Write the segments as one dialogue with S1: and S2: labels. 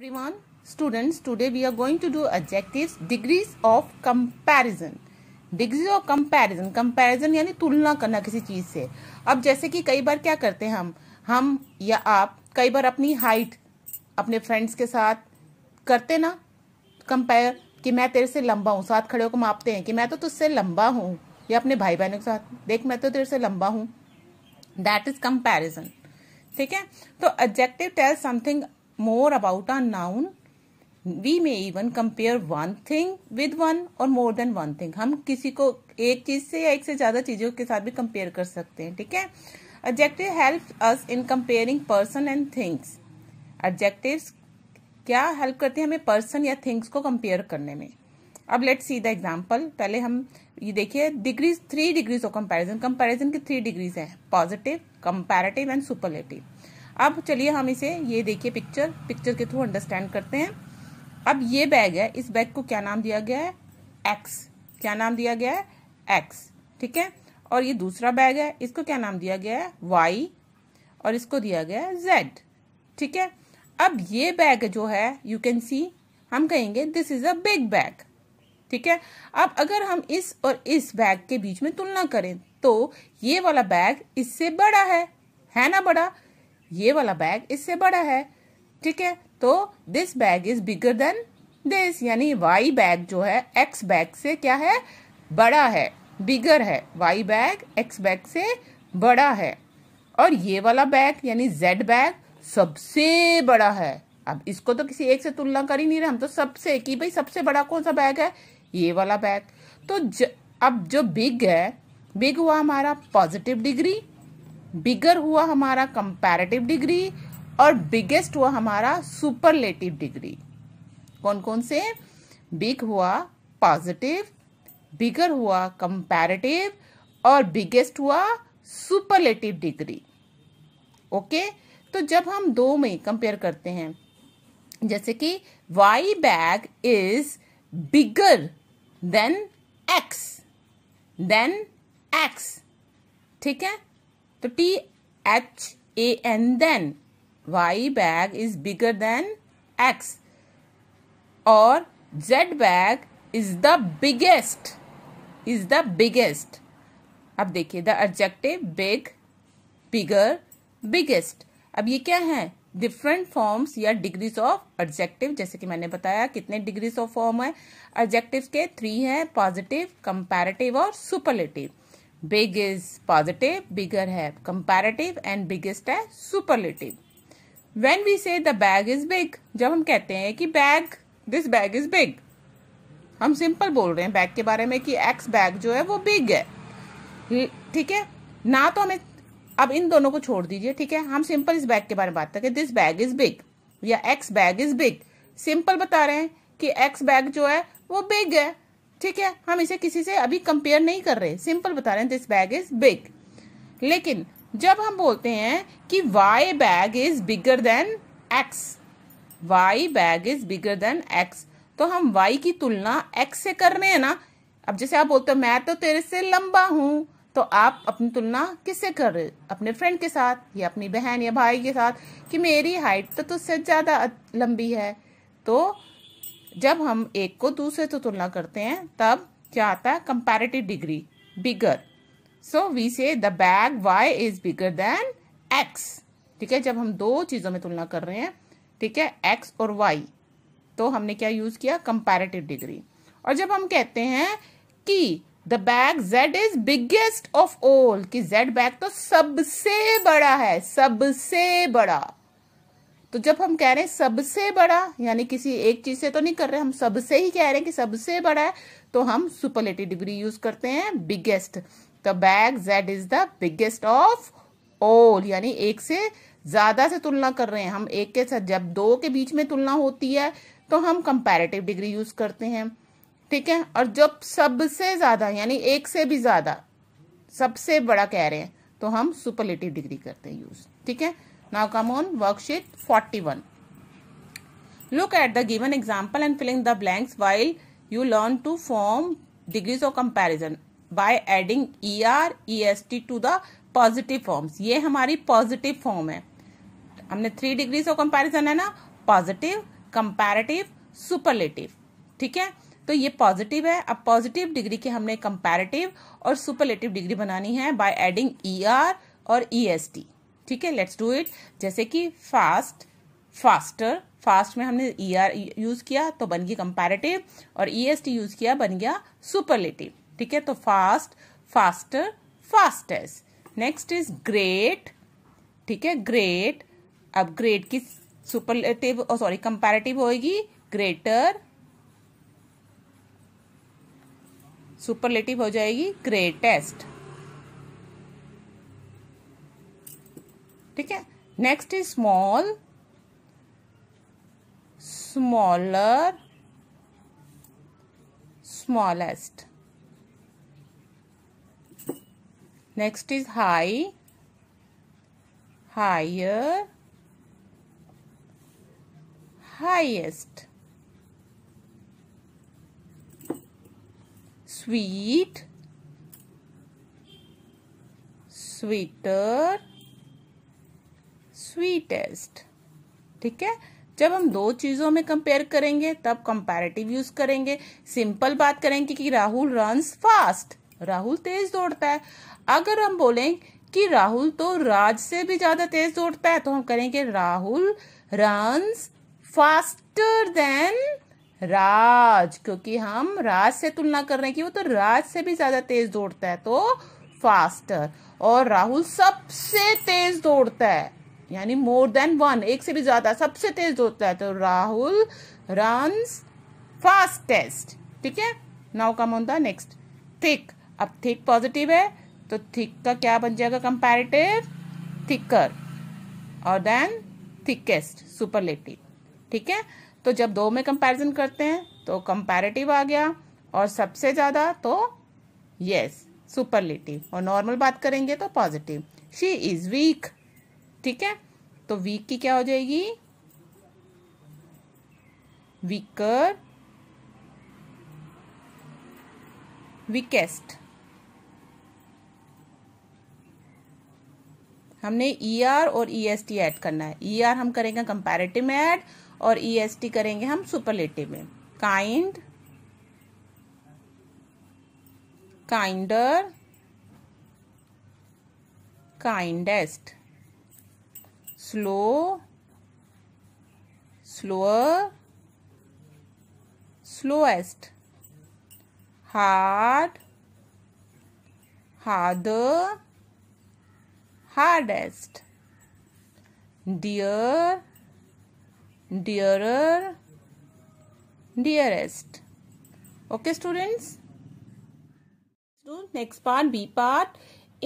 S1: everyone students today we are going to do adjectives degrees of comparison degrees of comparison comparison यानी तुलना करना किसी चीज से अब जैसे कि कई बार क्या करते हैं हम हम या आप कई बार अपनी हाइट अपने फ्रेंड्स के साथ करते ना कंपेयर कि मैं तेरे से लंबा हूँ साथ खड़े होकर मापते हैं कि मैं तो तुझसे लंबा हूँ या अपने भाई बहनों के साथ देख मैं तो तेरे से लंबा हूँ दैट इज कंपेरिजन ठीक है तो adjective tell something more about a noun we may even compare one thing with one or more then one thing हम किसी को एक चीज से या एक से ज्यादा चीजों के साथ भी कंपेयर कर सकते हैं ठीक है adjective help us in comparing person and things adjectives क्या हेल्प करते हैं हमें पर्सन या थिंग्स को कंपेयर करने में अब लेट सी द एग्जाम्पल पहले हम ये देखिए degrees three degrees of comparison comparison की थ्री डिग्रीज है पॉजिटिव कंपैरेटिव एंड सुपरलेटिव अब चलिए हम इसे ये देखिए पिक्चर पिक्चर के थ्रू अंडरस्टैंड करते हैं अब ये बैग है इस बैग को क्या नाम दिया गया है एक्स क्या नाम दिया गया है एक्स ठीक है और ये दूसरा बैग है इसको क्या नाम दिया गया है वाई और इसको दिया गया है जेड ठीक है अब ये बैग जो है यू कैन सी हम कहेंगे this is a big bag ठीक है अब अगर हम इस और इस बैग के बीच में तुलना करें तो ये वाला बैग इससे बड़ा है है ना बड़ा ये वाला बैग इससे बड़ा है ठीक है तो this bag is bigger than this यानी वाई बैग जो है एक्स बैग से क्या है बड़ा है बिगर है वाई बैग एक्स बैग से बड़ा है और ये वाला बैग यानी जेड बैग सबसे बड़ा है अब इसको तो किसी एक से तुलना कर ही नहीं रहे हम तो सबसे कि भाई सबसे बड़ा कौन सा बैग है ये वाला बैग तो ज, अब जो बिग है बिग हुआ हमारा पॉजिटिव डिग्री बिगर हुआ हमारा कंपैरेटिव डिग्री और बिगेस्ट हुआ हमारा सुपरलेटिव डिग्री कौन कौन से बिग हुआ पॉजिटिव बिगर हुआ कंपैरेटिव और बिगेस्ट हुआ सुपरलेटिव डिग्री ओके तो जब हम दो में कंपेयर करते हैं जैसे कि Y bag is bigger than X than X ठीक है तो T H A N than Y bag is bigger than X और Z bag is the biggest is the biggest अब देखिए the adjective big bigger biggest अब ये क्या है डिफरेंट फॉर्म्स या डिग्रीज ऑफ एडजेक्टिव जैसे कि मैंने बताया कितने डिग्रीज ऑफ फॉर्म है एडजेक्टिव के थ्री है पॉजिटिव कंपेरेटिव और superlative big is positive bigger है कंपेरेटिव एंड बिगेस्ट है superlative when we say bag is big जब हम कहते हैं कि bag this bag is big हम सिंपल बोल रहे हैं बैग के बारे में कि एक्स बैग जो है वो बिग है ठीक है ना तो हमें अब इन दोनों को छोड़ दीजिए ठीक है हम सिंपल इस बैग के बारे में बात करें दिस बैग इज बिग या X bag is big simple बता रहे हैं कि एक्स बैग जो है वो बिग है ठीक है हम इसे किसी से अभी कंपेयर नहीं कर रहे सिंपल बता रहे हैं दिस बैग इज बिग लेकिन जब हम बोलते हैं कि Y bag is bigger than X Y bag is bigger than X तो हम वाई की तुलना एक्स से कर रहे हैं ना अब जैसे आप बोलते हो मैं तो तेरे से लंबा हूं तो आप अपनी तुलना किससे कर रहे अपने फ्रेंड के साथ या अपनी बहन या भाई के साथ कि मेरी हाइट तो तुझसे ज़्यादा लंबी है तो जब हम एक को दूसरे से तुलना करते हैं तब क्या आता है comparative degree bigger so we say the bag Y is bigger than X ठीक है जब हम दो चीज़ों में तुलना कर रहे हैं ठीक है एक्स और वाई तो हमने क्या यूज़ किया कंपेरेटिव डिग्री और जब हम कहते हैं कि the bag Z is biggest of all कि जेड बैग तो सबसे बड़ा है सबसे बड़ा तो जब हम कह रहे हैं सबसे बड़ा यानी किसी एक चीज से तो नहीं कर रहे हम सबसे ही कह रहे हैं कि सबसे बड़ा है तो हम सुपरलेटिव डिग्री यूज करते हैं biggest the bag Z is the biggest of all यानी एक से ज्यादा से तुलना कर रहे हैं हम एक के साथ जब दो के बीच में तुलना होती है तो हम कंपेरेटिव डिग्री यूज करते हैं ठीक है और जब सबसे ज्यादा यानी एक से भी ज्यादा सबसे बड़ा कह रहे हैं तो हम सुपरलेटिव डिग्री करते हैं यूज ठीक है Now come on worksheet 41. Look at the given example and filling the blanks while you learn to form degrees of comparison by adding er, est to the positive forms. ये हमारी positive form है हमने three degrees of comparison है ना positive, comparative, superlative. ठीक है तो ये पॉजिटिव है अब पॉजिटिव डिग्री के हमने कंपैरेटिव और सुपरलेटिव डिग्री बनानी है बाय एडिंग ईआर आर और ईएसटी एस ठीक है लेट्स डू इट जैसे कि फास्ट फास्टर फास्ट में हमने ई आर यूज किया तो बन गई कंपेरेटिव और ई एस टी यूज किया बन गया सुपरलेटिव ठीक है तो fast faster fastest next is great ठीक है ग्रेट अब ग्रेट की सुपरलेटिव सॉरी कंपेरेटिव होगी ग्रेटर सुपरलेटिव हो जाएगी ग्रेटेस्ट ठीक है next is small smaller smallest next is high higher highest sweet sweeter sweetest ठीक है जब हम दो चीजों में कंपेयर करेंगे तब कंपेरेटिव यूज करेंगे सिंपल बात करेंगे कि राहुल रन्स फास्ट राहुल तेज दौड़ता है अगर हम बोलें कि राहुल तो राज से भी ज्यादा तेज दौड़ता है तो हम करेंगे Rahul runs faster than Raj क्योंकि हम राज से तुलना कर रहे हैं कि वो तो राज से भी ज्यादा तेज दौड़ता है तो फास्टर और राहुल सबसे तेज दौड़ता है यानी मोर देन वन एक से भी ज्यादा सबसे तेज होता है तो राहुल रन फास्टेस्ट ठीक है now come on the next thick अब थिक पॉजिटिव है तो थिक का क्या बन जाएगा कंपेरेटिव थिकर और देन थिकेस्ट सुपरलेटिव ठीक है तो जब दो में कंपेरिजन करते हैं तो कंपेरेटिव आ गया और सबसे ज़्यादा तो यस सुपरलेटिव और नॉर्मल बात करेंगे तो पॉजिटिव शी इज़ वीक ठीक है तो वीक की क्या हो जाएगी वीकर वीकेस्ट हमने ई e ER आर और ई एस टी एड करना है ई e ER आर हम करेंगे कंपेरेटिव में एड और ई एस टी करेंगे हम सुपरलेटिव में kind kinder kindest slow slower slowest hard harder hardest dear dearer dearest okay students next part b part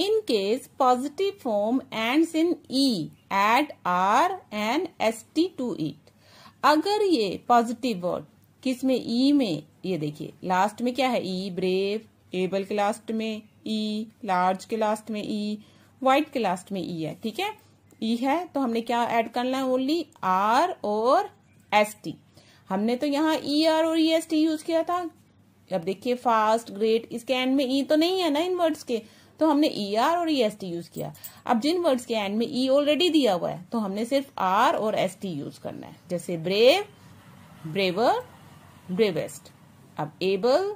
S1: in case positive form ends in e add R and S T to it अगर ये positive word किस में E e में ये देखिए last में क्या है ई ब्रेव एबल के लास्ट में ई e, लार्ज के लास्ट में ई e, वाइट के लास्ट में ई है ठीक है ई है तो हमने क्या एड करना है ओनली आर और एस टी हमने तो यहाँ ई आर और ई एस टी यूज किया था अब देखिए फास्ट ग्रेट इसके एंड में ई तो नहीं है ना इन वर्ड्स के तो हमने ई e ER आर और ई एस टी यूज किया अब जिन वर्ड्स के एंड में ई e ऑलरेडी दिया हुआ है तो हमने सिर्फ आर और एस टी यूज करना है जैसे ब्रेव ब्रेवर ब्रेवेस्ट अब एबल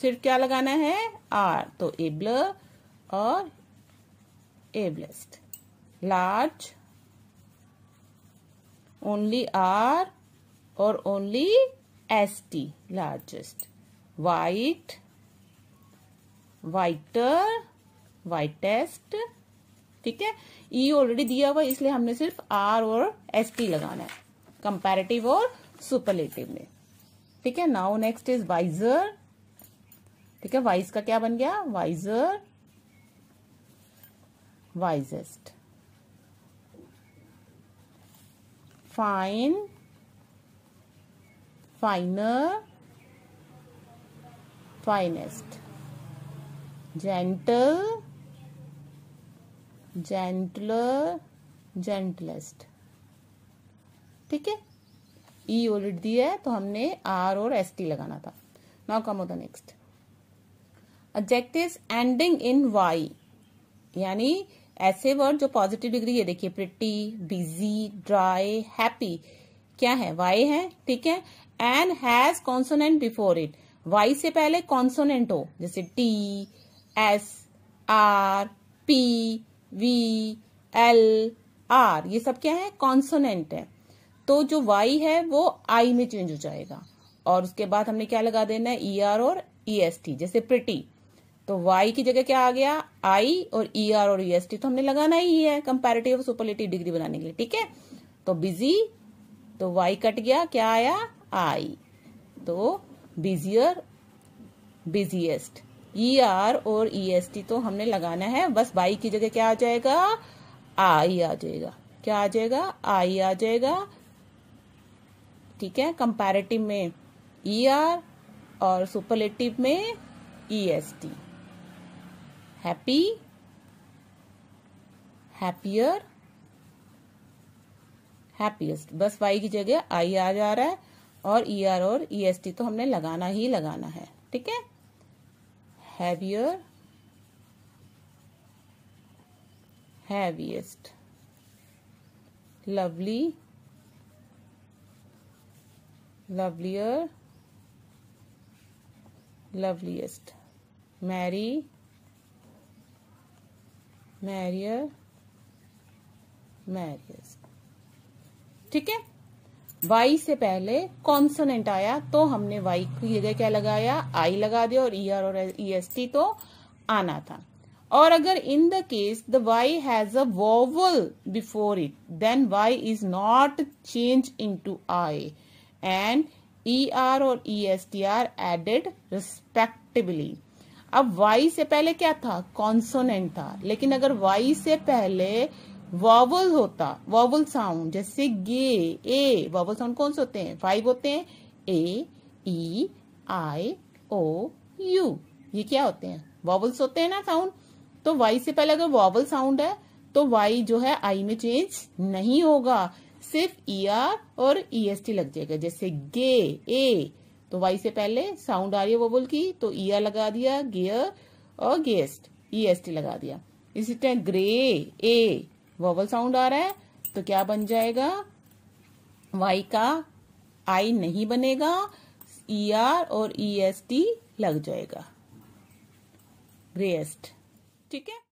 S1: सिर्फ क्या लगाना है आर तो एबलर और एबलेस्ट लार्ज ओनली आर और only S T largest white whiter whitest ठीक है ई e ऑलरेडी दिया हुआ इसलिए हमने सिर्फ आर और एस टी लगाना है कंपेरेटिव और सुपरलेटिव में ठीक है नाउ नेक्स्ट इज वाइजर ठीक है वाइज का क्या बन गया wiser wisest fine finer finest gentle gentler gentlest ठीक है ई ओलिट दिया है तो हमने आर और एस टी लगाना था now come the next is ending in Y यानी ऐसे वर्ड जो पॉजिटिव डिग्री है देखिए प्रिटी बिजी ड्राई हैप्पी क्या है वाई है ठीक है and has consonant before it Y से पहले कॉन्सोनेंट हो जैसे T S R P V L R ये सब क्या है कॉन्सोनेंट है तो जो वाई है वो आई में चेंज हो जाएगा और उसके बाद हमने क्या लगा देना है ई e आर और ई एस टी जैसे प्रिटी तो वाई की जगह क्या आ गया आई और ई e आर और ई एस टी तो हमने लगाना ही है कंपेरेटिव सुपरलेटिव डिग्री बनाने के लिए ठीक है तो बिजी तो वाई कट गया क्या आया आई तो busier busiest E e R और ई एस टी तो हमने लगाना है बस बाई की जगह क्या आ जाएगा आई आ जाएगा क्या आ जाएगा आई आ जाएगा ठीक है कंपैरेटिव में ई e आर और सुपरलेटिव में E S T happy happier happiest बस वाई की जगह आई आ जा रहा है और ई e ER आर और ई एस टी तो हमने लगाना ही लगाना है ठीक है heavier heaviest lovely lovelier loveliest merry merrier merriest ठीक है वाई से पहले कॉन्सोनेंट आया तो हमने वाई की जगह क्या लगाया आई लगा दिया और ई e ER आर और ई एस टी तो आना था और अगर in the case the Y has a vowel before it then Y is not change into I and E R और E S T are added respectively अब Y से पहले क्या था कॉन्सोनेंट था लेकिन अगर वाई से पहले वॉवल होता वॉवल साउंड जैसे गे ए वॉवल साउंड कौन से होते हैं फाइव होते हैं ए ई आई ओ यू ये क्या होते हैं वॉवल्स होते हैं ना साउंड तो वाई से पहले अगर वॉवल साउंड है तो वाई जो है आई में चेंज नहीं होगा सिर्फ ई e आर और ई एस टी लग जाएगा जैसे गे ए तो वाई से पहले साउंड आ रही है वॉवल की तो ई e आर लगा दिया गेयर और गेस्ट ई एस टी लगा दिया इसी तरह ग्रे ए वोवल साउंड आ रहा है तो क्या बन जाएगा वाई का आई नहीं बनेगा ई e आर और ई एस टी लग जाएगा ग्रेस्ट ठीक है